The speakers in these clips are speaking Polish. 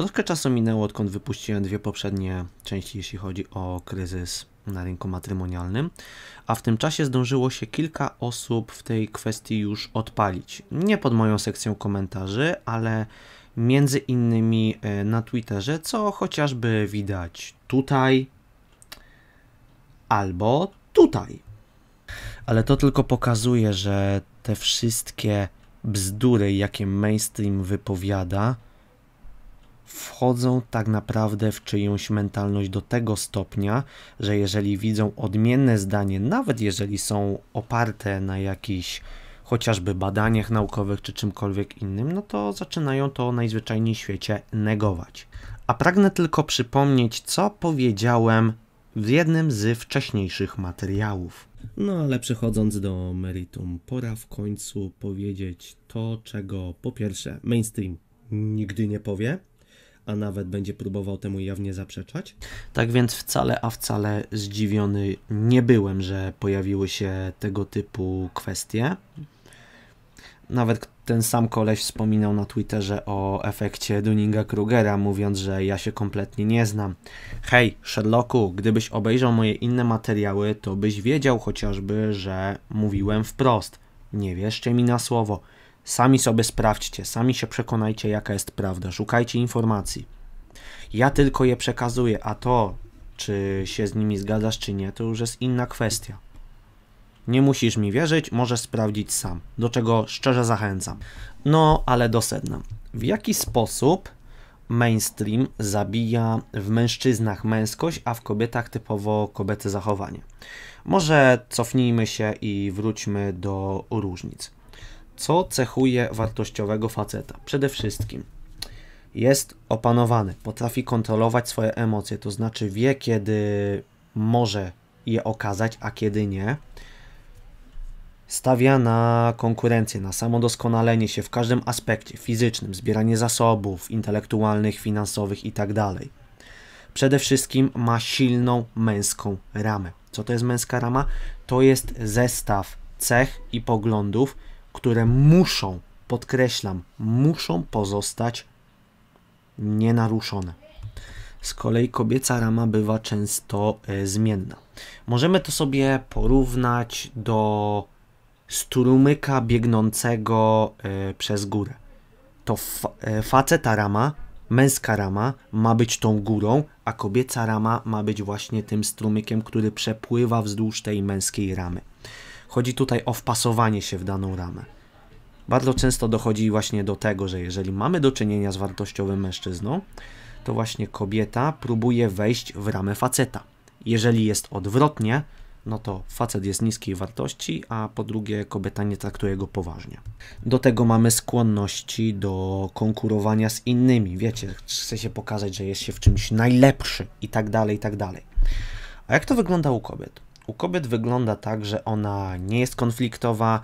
Troszkę czasu minęło, odkąd wypuściłem dwie poprzednie części, jeśli chodzi o kryzys na rynku matrymonialnym, a w tym czasie zdążyło się kilka osób w tej kwestii już odpalić. Nie pod moją sekcją komentarzy, ale między innymi e, na Twitterze, co chociażby widać tutaj albo tutaj. Ale to tylko pokazuje, że te wszystkie bzdury, jakie mainstream wypowiada, wchodzą tak naprawdę w czyjąś mentalność do tego stopnia, że jeżeli widzą odmienne zdanie, nawet jeżeli są oparte na jakichś chociażby badaniach naukowych czy czymkolwiek innym, no to zaczynają to najzwyczajniej w świecie negować. A pragnę tylko przypomnieć, co powiedziałem w jednym z wcześniejszych materiałów. No ale przechodząc do meritum, pora w końcu powiedzieć to, czego po pierwsze mainstream nigdy nie powie, a nawet będzie próbował temu jawnie zaprzeczać? Tak więc wcale, a wcale zdziwiony nie byłem, że pojawiły się tego typu kwestie. Nawet ten sam koleś wspominał na Twitterze o efekcie Dunninga-Krugera, mówiąc, że ja się kompletnie nie znam. Hej, Sherlocku, gdybyś obejrzał moje inne materiały, to byś wiedział chociażby, że mówiłem wprost. Nie wierzcie mi na słowo. Sami sobie sprawdźcie, sami się przekonajcie, jaka jest prawda. Szukajcie informacji. Ja tylko je przekazuję, a to, czy się z nimi zgadzasz, czy nie, to już jest inna kwestia. Nie musisz mi wierzyć, możesz sprawdzić sam, do czego szczerze zachęcam. No, ale do sedna. W jaki sposób mainstream zabija w mężczyznach męskość, a w kobietach typowo kobiece zachowanie? Może cofnijmy się i wróćmy do różnic. Co cechuje wartościowego faceta? Przede wszystkim jest opanowany, potrafi kontrolować swoje emocje, to znaczy wie, kiedy może je okazać, a kiedy nie. Stawia na konkurencję, na samodoskonalenie się w każdym aspekcie fizycznym, zbieranie zasobów intelektualnych, finansowych itd. Tak Przede wszystkim ma silną męską ramę. Co to jest męska rama? To jest zestaw cech i poglądów, które muszą, podkreślam, muszą pozostać nienaruszone. Z kolei kobieca rama bywa często e, zmienna. Możemy to sobie porównać do strumyka biegnącego e, przez górę. To e, faceta rama, męska rama ma być tą górą, a kobieca rama ma być właśnie tym strumykiem, który przepływa wzdłuż tej męskiej ramy. Chodzi tutaj o wpasowanie się w daną ramę. Bardzo często dochodzi właśnie do tego, że jeżeli mamy do czynienia z wartościowym mężczyzną, to właśnie kobieta próbuje wejść w ramę faceta. Jeżeli jest odwrotnie, no to facet jest niskiej wartości, a po drugie kobieta nie traktuje go poważnie. Do tego mamy skłonności do konkurowania z innymi, wiecie, chce się pokazać, że jest się w czymś najlepszy i tak dalej, i tak dalej. A jak to wygląda u kobiet? U kobiet wygląda tak, że ona nie jest konfliktowa.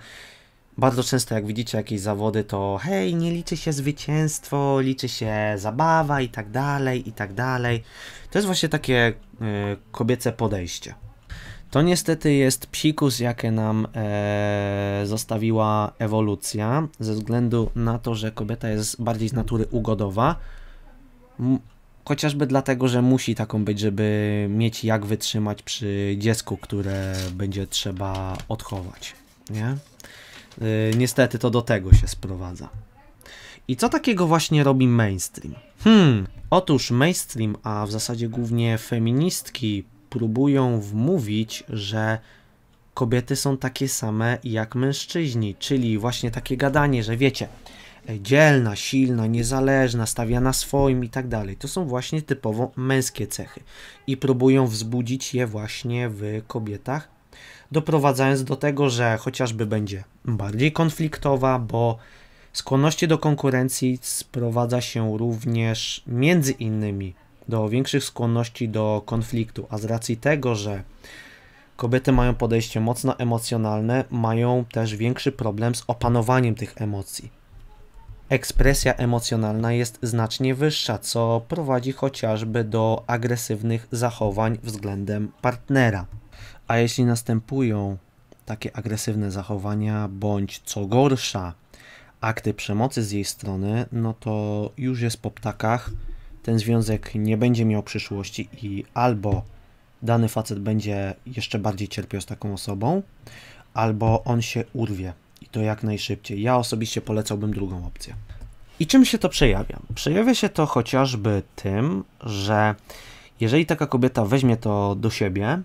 Bardzo często jak widzicie jakieś zawody, to hej, nie liczy się zwycięstwo, liczy się zabawa i tak dalej, i tak dalej. To jest właśnie takie y, kobiece podejście. To niestety jest psikus, jakie nam e, zostawiła ewolucja, ze względu na to, że kobieta jest bardziej z natury ugodowa. Chociażby dlatego, że musi taką być, żeby mieć jak wytrzymać przy dziecku, które będzie trzeba odchować. Nie? Y, niestety to do tego się sprowadza. I co takiego właśnie robi mainstream? Hmm, otóż mainstream, a w zasadzie głównie feministki, próbują wmówić, że kobiety są takie same jak mężczyźni, czyli właśnie takie gadanie, że wiecie, dzielna, silna, niezależna, stawia na swoim i tak dalej. To są właśnie typowo męskie cechy i próbują wzbudzić je właśnie w kobietach, doprowadzając do tego, że chociażby będzie bardziej konfliktowa, bo skłonności do konkurencji sprowadza się również między innymi do większych skłonności do konfliktu, a z racji tego, że kobiety mają podejście mocno emocjonalne, mają też większy problem z opanowaniem tych emocji. Ekspresja emocjonalna jest znacznie wyższa, co prowadzi chociażby do agresywnych zachowań względem partnera. A jeśli następują takie agresywne zachowania, bądź co gorsza, akty przemocy z jej strony, no to już jest po ptakach. Ten związek nie będzie miał przyszłości i albo dany facet będzie jeszcze bardziej cierpiał z taką osobą, albo on się urwie i to jak najszybciej. Ja osobiście polecałbym drugą opcję. I czym się to przejawia? Przejawia się to chociażby tym, że jeżeli taka kobieta weźmie to do siebie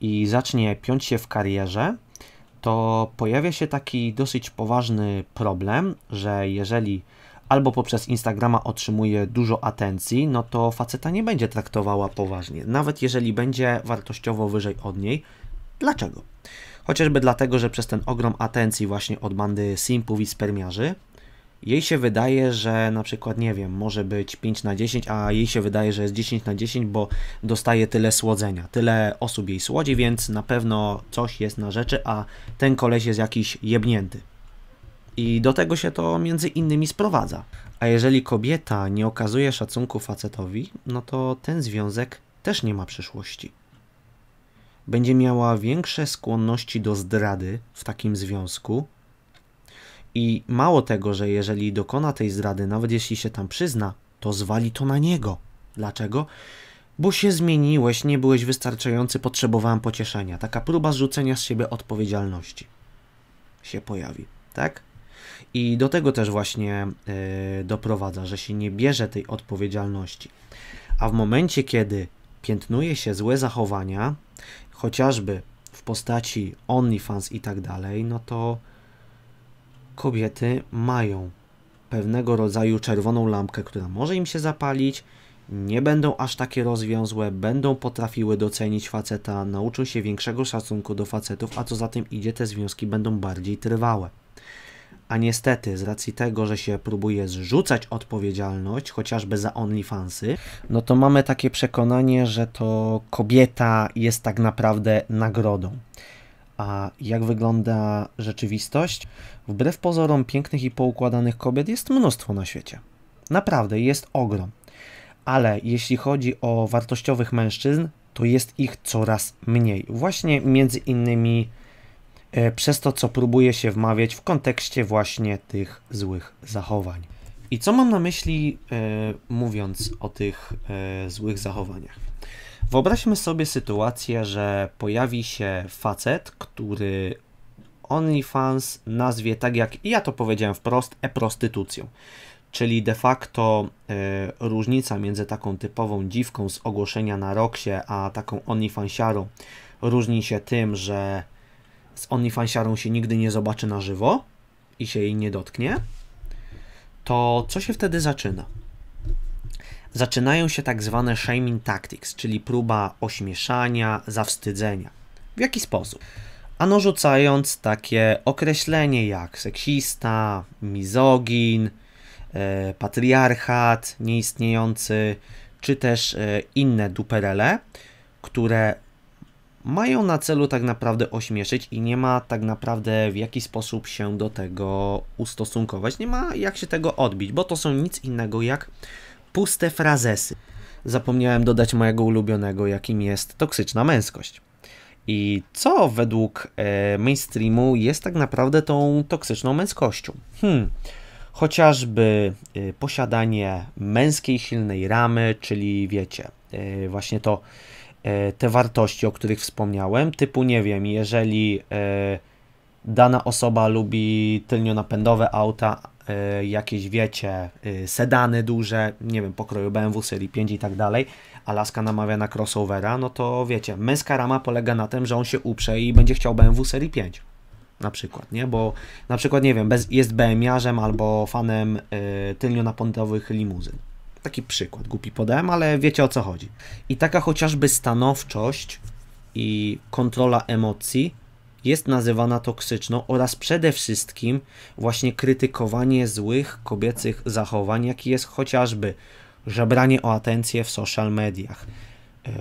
i zacznie piąć się w karierze, to pojawia się taki dosyć poważny problem, że jeżeli albo poprzez Instagrama otrzymuje dużo atencji, no to faceta nie będzie traktowała poważnie, nawet jeżeli będzie wartościowo wyżej od niej. Dlaczego? Chociażby dlatego, że przez ten ogrom atencji właśnie od bandy simpów i spermiarzy, jej się wydaje, że na przykład, nie wiem, może być 5 na 10, a jej się wydaje, że jest 10 na 10, bo dostaje tyle słodzenia, tyle osób jej słodzi, więc na pewno coś jest na rzeczy, a ten koleś jest jakiś jebnięty. I do tego się to między innymi sprowadza. A jeżeli kobieta nie okazuje szacunku facetowi, no to ten związek też nie ma przyszłości będzie miała większe skłonności do zdrady w takim związku. I mało tego, że jeżeli dokona tej zdrady, nawet jeśli się tam przyzna, to zwali to na niego. Dlaczego? Bo się zmieniłeś, nie byłeś wystarczający, potrzebowałem pocieszenia. Taka próba zrzucenia z siebie odpowiedzialności się pojawi, tak? I do tego też właśnie yy, doprowadza, że się nie bierze tej odpowiedzialności. A w momencie, kiedy piętnuje się złe zachowania chociażby w postaci OnlyFans i tak dalej, no to kobiety mają pewnego rodzaju czerwoną lampkę, która może im się zapalić, nie będą aż takie rozwiązłe, będą potrafiły docenić faceta, nauczą się większego szacunku do facetów, a co za tym idzie, te związki będą bardziej trwałe. A niestety, z racji tego, że się próbuje zrzucać odpowiedzialność, chociażby za OnlyFansy, no to mamy takie przekonanie, że to kobieta jest tak naprawdę nagrodą. A jak wygląda rzeczywistość? Wbrew pozorom pięknych i poukładanych kobiet jest mnóstwo na świecie. Naprawdę, jest ogrom. Ale jeśli chodzi o wartościowych mężczyzn, to jest ich coraz mniej. Właśnie między innymi E, przez to, co próbuje się wmawiać w kontekście właśnie tych złych zachowań. I co mam na myśli, e, mówiąc o tych e, złych zachowaniach? Wyobraźmy sobie sytuację, że pojawi się facet, który OnlyFans nazwie tak jak ja to powiedziałem wprost, e-prostytucją. Czyli de facto różnica między taką typową dziwką z ogłoszenia na Roksie, a taką OnlyFansiarą różni się tym, że z OnlyFansiarą się nigdy nie zobaczy na żywo i się jej nie dotknie, to co się wtedy zaczyna? Zaczynają się tak zwane shaming tactics, czyli próba ośmieszania, zawstydzenia. W jaki sposób? Ano rzucając takie określenie jak seksista, mizogin, e, patriarchat nieistniejący, czy też e, inne duperele, które mają na celu tak naprawdę ośmieszyć i nie ma tak naprawdę w jaki sposób się do tego ustosunkować. Nie ma jak się tego odbić, bo to są nic innego jak puste frazesy. Zapomniałem dodać mojego ulubionego, jakim jest toksyczna męskość. I co według e, mainstreamu jest tak naprawdę tą toksyczną męskością? Hmm chociażby e, posiadanie męskiej silnej ramy, czyli wiecie, e, właśnie to E, te wartości, o których wspomniałem, typu nie wiem, jeżeli e, dana osoba lubi tylnionapędowe auta, e, jakieś wiecie, sedany duże, nie wiem, pokroju BMW serii 5 i tak dalej, Alaska namawia na crossovera, no to wiecie, męska rama polega na tym, że on się uprze i będzie chciał BMW serii 5 na przykład, nie? Bo na przykład, nie wiem, bez, jest BMiarzem albo fanem y, tylnionapędowych limuzyn. Taki przykład głupi podałem, ale wiecie o co chodzi. I taka chociażby stanowczość i kontrola emocji jest nazywana toksyczną oraz przede wszystkim właśnie krytykowanie złych kobiecych zachowań, jaki jest chociażby żebranie o atencję w social mediach,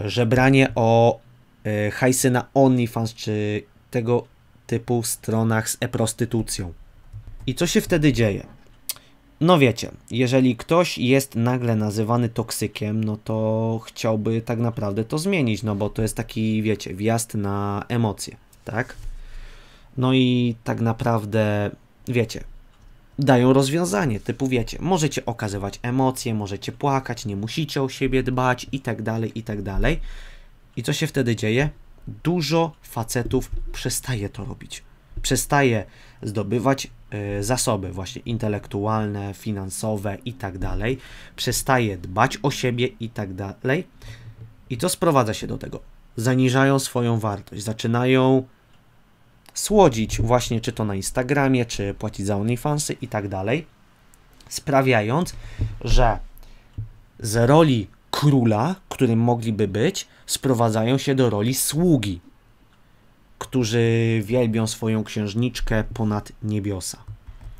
e, żebranie o e, hajsy na OnlyFans czy tego typu stronach z e-prostytucją. I co się wtedy dzieje? no wiecie, jeżeli ktoś jest nagle nazywany toksykiem, no to chciałby tak naprawdę to zmienić, no bo to jest taki, wiecie, wjazd na emocje, tak? No i tak naprawdę, wiecie, dają rozwiązanie, typu wiecie, możecie okazywać emocje, możecie płakać, nie musicie o siebie dbać i tak dalej, i tak dalej. I co się wtedy dzieje? Dużo facetów przestaje to robić. Przestaje zdobywać Y, zasoby właśnie intelektualne, finansowe i tak dalej, przestaje dbać o siebie i tak dalej. I co sprowadza się do tego? Zaniżają swoją wartość, zaczynają słodzić właśnie czy to na Instagramie, czy płacić za OnlyFansy i tak dalej, sprawiając, że z roli króla, którym mogliby być, sprowadzają się do roli sługi, którzy wielbią swoją księżniczkę ponad niebiosa.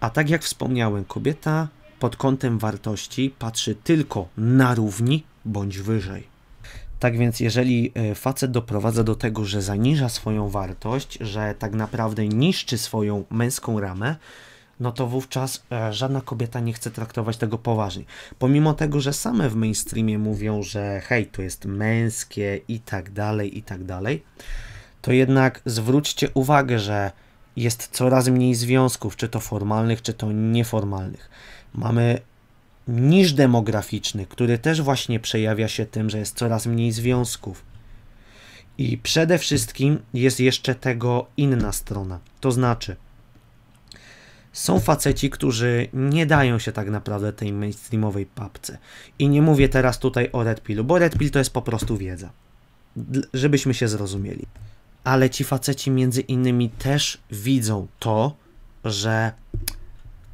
A tak jak wspomniałem, kobieta pod kątem wartości patrzy tylko na równi bądź wyżej. Tak więc, jeżeli e, facet doprowadza do tego, że zaniża swoją wartość, że tak naprawdę niszczy swoją męską ramę, no to wówczas e, żadna kobieta nie chce traktować tego poważnie. Pomimo tego, że same w mainstreamie mówią, że hej, to jest męskie i tak dalej, i tak dalej, to jednak zwróćcie uwagę, że jest coraz mniej związków, czy to formalnych, czy to nieformalnych. Mamy niż demograficzny, który też właśnie przejawia się tym, że jest coraz mniej związków. I przede wszystkim jest jeszcze tego inna strona. To znaczy, są faceci, którzy nie dają się tak naprawdę tej mainstreamowej papce. I nie mówię teraz tutaj o Red Pillu, bo Red Pill to jest po prostu wiedza. Żebyśmy się zrozumieli ale ci faceci między innymi też widzą to, że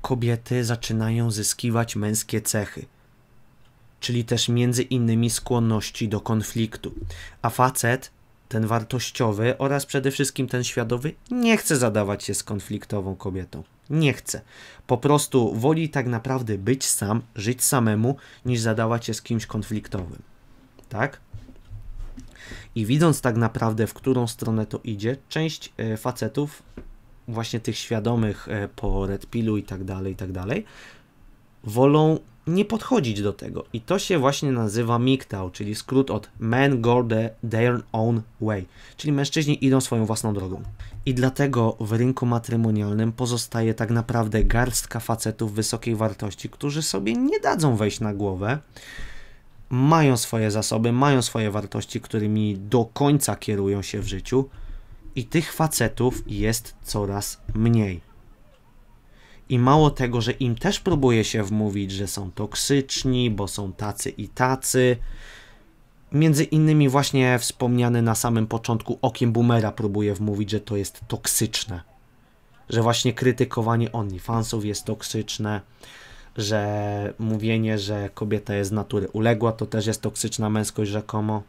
kobiety zaczynają zyskiwać męskie cechy, czyli też między innymi skłonności do konfliktu. A facet, ten wartościowy oraz przede wszystkim ten świadomy, nie chce zadawać się z konfliktową kobietą. Nie chce. Po prostu woli tak naprawdę być sam, żyć samemu, niż zadawać się z kimś konfliktowym. Tak? I widząc tak naprawdę, w którą stronę to idzie, część e, facetów, właśnie tych świadomych e, po Red Pillu i tak dalej, i tak dalej, wolą nie podchodzić do tego. I to się właśnie nazywa MGTOW, czyli skrót od Men Go the, Their Own Way, czyli mężczyźni idą swoją własną drogą. I dlatego w rynku matrymonialnym pozostaje tak naprawdę garstka facetów wysokiej wartości, którzy sobie nie dadzą wejść na głowę, mają swoje zasoby, mają swoje wartości, którymi do końca kierują się w życiu, i tych facetów jest coraz mniej. I mało tego, że im też próbuje się wmówić, że są toksyczni, bo są tacy i tacy. Między innymi właśnie wspomniany na samym początku okiem boomera próbuje wmówić, że to jest toksyczne. Że właśnie krytykowanie OnlyFansów jest toksyczne, że mówienie, że kobieta jest z natury uległa, to też jest toksyczna męskość rzekomo.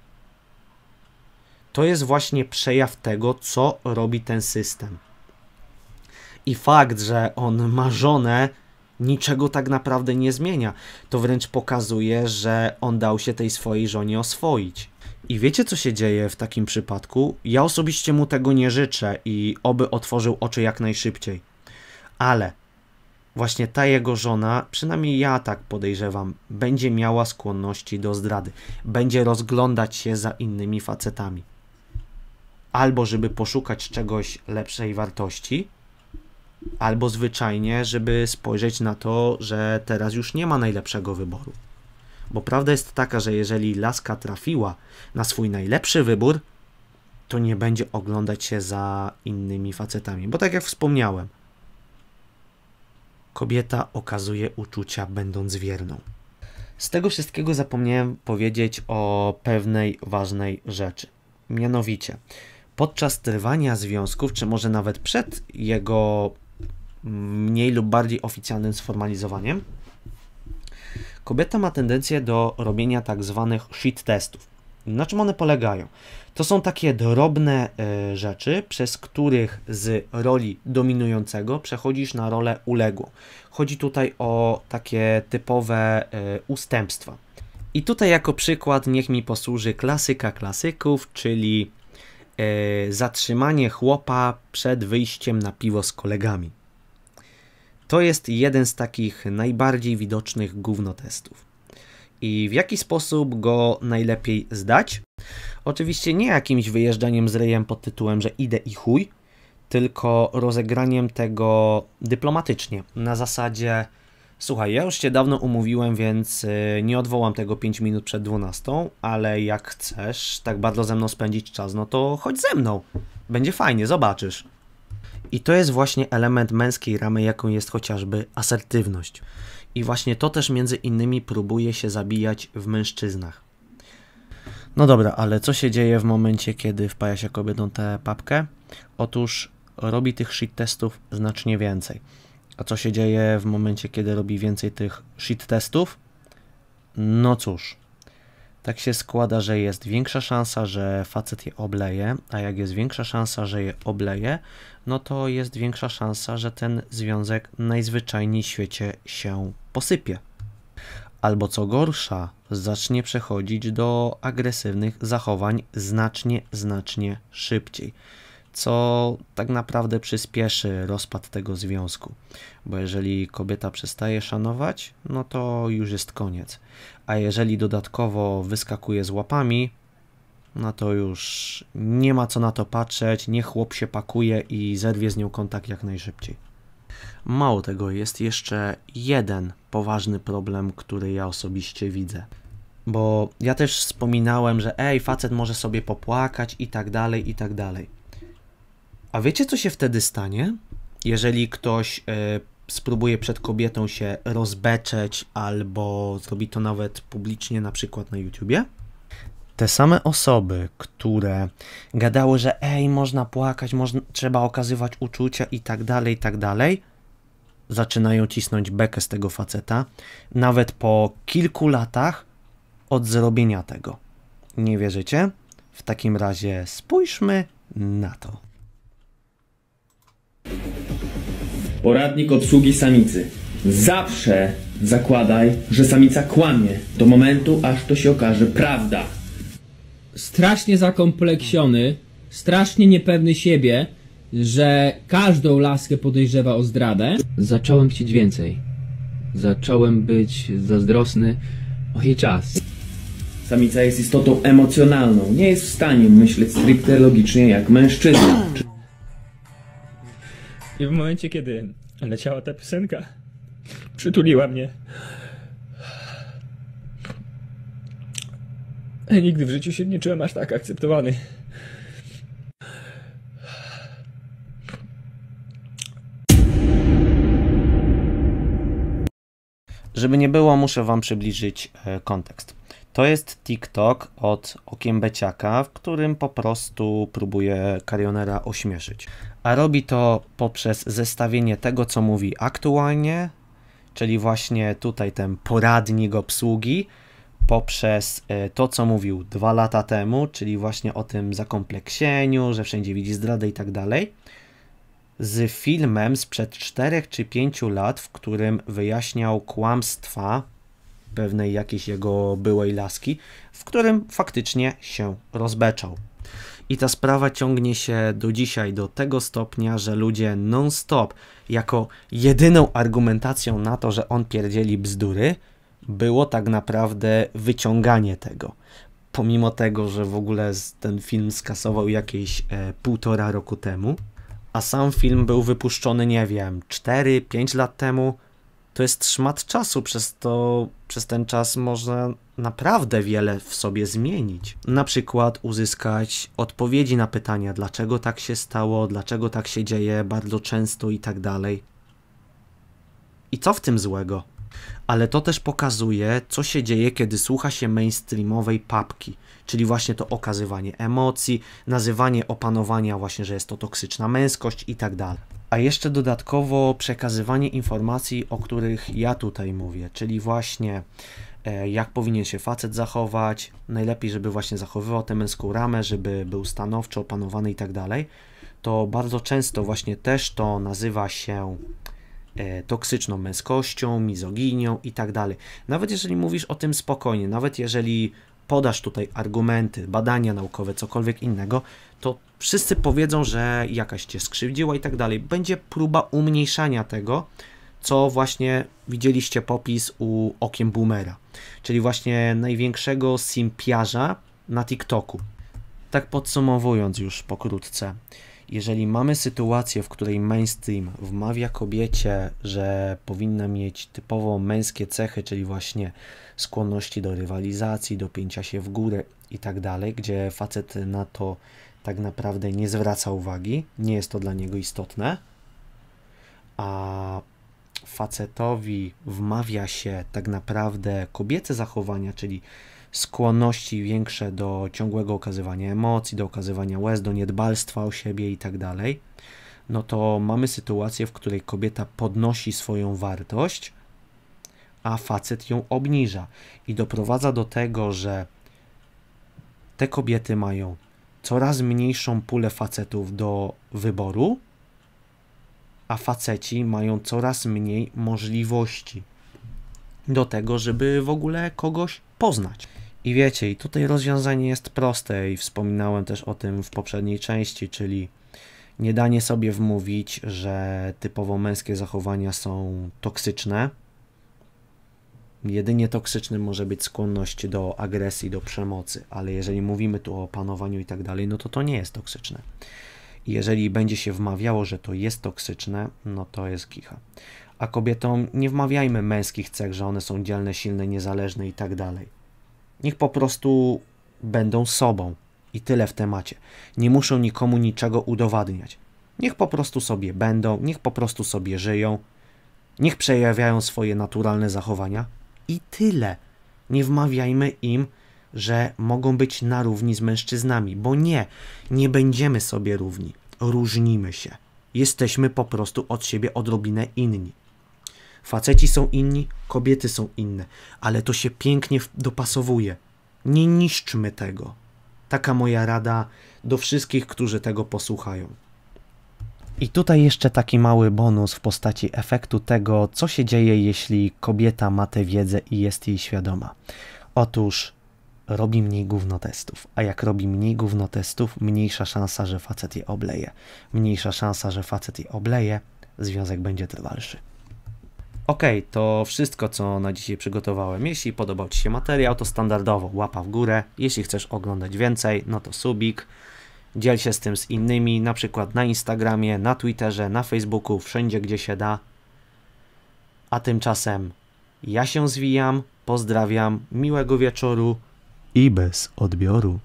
To jest właśnie przejaw tego, co robi ten system. I fakt, że on ma żonę, niczego tak naprawdę nie zmienia. To wręcz pokazuje, że on dał się tej swojej żonie oswoić. I wiecie, co się dzieje w takim przypadku? Ja osobiście mu tego nie życzę i oby otworzył oczy jak najszybciej. Ale właśnie ta jego żona, przynajmniej ja tak podejrzewam, będzie miała skłonności do zdrady. Będzie rozglądać się za innymi facetami. Albo żeby poszukać czegoś lepszej wartości, albo zwyczajnie, żeby spojrzeć na to, że teraz już nie ma najlepszego wyboru. Bo prawda jest taka, że jeżeli laska trafiła na swój najlepszy wybór, to nie będzie oglądać się za innymi facetami. Bo tak jak wspomniałem, kobieta okazuje uczucia, będąc wierną. Z tego wszystkiego zapomniałem powiedzieć o pewnej ważnej rzeczy. Mianowicie, podczas trwania związków, czy może nawet przed jego mniej lub bardziej oficjalnym sformalizowaniem, kobieta ma tendencję do robienia tak zwanych shit testów. Na czym one polegają? To są takie drobne e, rzeczy, przez których z roli dominującego przechodzisz na rolę uległą. Chodzi tutaj o takie typowe e, ustępstwa. I tutaj jako przykład niech mi posłuży klasyka klasyków, czyli e, zatrzymanie chłopa przed wyjściem na piwo z kolegami. To jest jeden z takich najbardziej widocznych gównotestów. I w jaki sposób go najlepiej zdać? Oczywiście nie jakimś wyjeżdżaniem z rejem pod tytułem, że idę i chuj, tylko rozegraniem tego dyplomatycznie. Na zasadzie, słuchaj, ja już cię dawno umówiłem, więc y, nie odwołam tego 5 minut przed 12, ale jak chcesz tak bardzo ze mną spędzić czas, no to chodź ze mną. Będzie fajnie, zobaczysz. I to jest właśnie element męskiej ramy, jaką jest chociażby asertywność. I właśnie to też między innymi próbuje się zabijać w mężczyznach. No dobra, ale co się dzieje w momencie, kiedy wpaja się kobietą tę papkę? Otóż robi tych shit testów znacznie więcej. A co się dzieje w momencie, kiedy robi więcej tych shit testów? No cóż, tak się składa, że jest większa szansa, że facet je obleje, a jak jest większa szansa, że je obleje, no to jest większa szansa, że ten związek najzwyczajniej w świecie się posypie. Albo co gorsza, zacznie przechodzić do agresywnych zachowań znacznie, znacznie szybciej, co tak naprawdę przyspieszy rozpad tego związku, bo jeżeli kobieta przestaje szanować, no to już jest koniec, a jeżeli dodatkowo wyskakuje z łapami, no to już nie ma co na to patrzeć, niech chłop się pakuje i zerwie z nią kontakt jak najszybciej. Mało tego, jest jeszcze jeden poważny problem, który ja osobiście widzę. Bo ja też wspominałem, że ej, facet może sobie popłakać i tak dalej, i tak dalej. A wiecie, co się wtedy stanie? Jeżeli ktoś y, spróbuje przed kobietą się rozbeczeć albo zrobi to nawet publicznie, na przykład na YouTubie? Te same osoby, które gadały, że ej, można płakać, można, trzeba okazywać uczucia i tak dalej, i tak dalej, zaczynają cisnąć bekę z tego faceta. Nawet po kilku latach od zrobienia tego. Nie wierzycie? W takim razie spójrzmy na to. Poradnik obsługi samicy. Zawsze zakładaj, że samica kłamie do momentu, aż to się okaże prawda. Strasznie zakompleksiony, strasznie niepewny siebie, że każdą laskę podejrzewa o zdradę. Zacząłem chcieć więcej. Zacząłem być zazdrosny o jej czas. Samica jest istotą emocjonalną, nie jest w stanie myśleć stricte logicznie jak mężczyzna. I w momencie, kiedy leciała ta piosenka, przytuliła mnie. Nigdy w życiu się nie czułem aż tak akceptowany. Żeby nie było, muszę Wam przybliżyć e, kontekst. To jest TikTok od Okiem Beciaka, w którym po prostu próbuje Carionera ośmieszyć. A robi to poprzez zestawienie tego, co mówi aktualnie, czyli właśnie tutaj ten poradnik obsługi, poprzez e, to, co mówił dwa lata temu, czyli właśnie o tym zakompleksieniu, że wszędzie widzi zdradę i tak dalej, z filmem sprzed 4 czy 5 lat, w którym wyjaśniał kłamstwa pewnej jakiejś jego byłej laski, w którym faktycznie się rozbeczał. I ta sprawa ciągnie się do dzisiaj do tego stopnia, że ludzie non-stop jako jedyną argumentacją na to, że on pierdzieli bzdury, było tak naprawdę wyciąganie tego. Pomimo tego, że w ogóle ten film skasował jakieś e, półtora roku temu, a sam film był wypuszczony, nie wiem, 4-5 lat temu, to jest szmat czasu, przez to przez ten czas można naprawdę wiele w sobie zmienić. Na przykład uzyskać odpowiedzi na pytania, dlaczego tak się stało, dlaczego tak się dzieje bardzo często i tak dalej. I co w tym złego? Ale to też pokazuje, co się dzieje, kiedy słucha się mainstreamowej papki, czyli właśnie to okazywanie emocji, nazywanie opanowania właśnie, że jest to toksyczna męskość i tak dalej a jeszcze dodatkowo przekazywanie informacji, o których ja tutaj mówię, czyli właśnie e, jak powinien się facet zachować, najlepiej, żeby właśnie zachowywał tę męską ramę, żeby był stanowczo opanowany i tak dalej, to bardzo często właśnie też to nazywa się e, toksyczną męskością, mizoginią i tak dalej. Nawet jeżeli mówisz o tym spokojnie, nawet jeżeli podasz tutaj argumenty, badania naukowe, cokolwiek innego, to wszyscy powiedzą, że jakaś cię skrzywdziła i tak dalej. Będzie próba umniejszania tego, co właśnie widzieliście popis u Okiem Boomera, czyli właśnie największego simpiarza na TikToku. Tak podsumowując już pokrótce, jeżeli mamy sytuację, w której mainstream wmawia kobiecie, że powinna mieć typowo męskie cechy, czyli właśnie skłonności do rywalizacji, do pięcia się w górę i tak dalej, gdzie facet na to tak naprawdę nie zwraca uwagi, nie jest to dla niego istotne, a facetowi wmawia się tak naprawdę kobiece zachowania, czyli skłonności większe do ciągłego okazywania emocji, do okazywania łez, do niedbalstwa o siebie i tak dalej, no to mamy sytuację, w której kobieta podnosi swoją wartość, a facet ją obniża i doprowadza do tego, że te kobiety mają coraz mniejszą pulę facetów do wyboru, a faceci mają coraz mniej możliwości do tego, żeby w ogóle kogoś poznać. I wiecie, i tutaj rozwiązanie jest proste i wspominałem też o tym w poprzedniej części, czyli nie danie sobie wmówić, że typowo męskie zachowania są toksyczne, Jedynie toksycznym może być skłonność do agresji, do przemocy, ale jeżeli mówimy tu o panowaniu i tak dalej, no to to nie jest toksyczne. Jeżeli będzie się wmawiało, że to jest toksyczne, no to jest kicha. A kobietom nie wmawiajmy męskich cech, że one są dzielne, silne, niezależne i tak dalej. Niech po prostu będą sobą i tyle w temacie. Nie muszą nikomu niczego udowadniać. Niech po prostu sobie będą, niech po prostu sobie żyją, niech przejawiają swoje naturalne zachowania, i tyle. Nie wmawiajmy im, że mogą być na równi z mężczyznami, bo nie, nie będziemy sobie równi. Różnimy się. Jesteśmy po prostu od siebie odrobinę inni. Faceci są inni, kobiety są inne, ale to się pięknie dopasowuje. Nie niszczmy tego. Taka moja rada do wszystkich, którzy tego posłuchają. I tutaj jeszcze taki mały bonus w postaci efektu tego, co się dzieje, jeśli kobieta ma tę wiedzę i jest jej świadoma. Otóż robi mniej gówno testów, a jak robi mniej gówno testów, mniejsza szansa, że facet je obleje. Mniejsza szansa, że facet je obleje, związek będzie trwalszy. Ok, to wszystko, co na dzisiaj przygotowałem. Jeśli podobał Ci się materiał, to standardowo łapa w górę. Jeśli chcesz oglądać więcej, no to subik. Dziel się z tym z innymi, na przykład na Instagramie, na Twitterze, na Facebooku, wszędzie gdzie się da. A tymczasem ja się zwijam, pozdrawiam, miłego wieczoru i bez odbioru.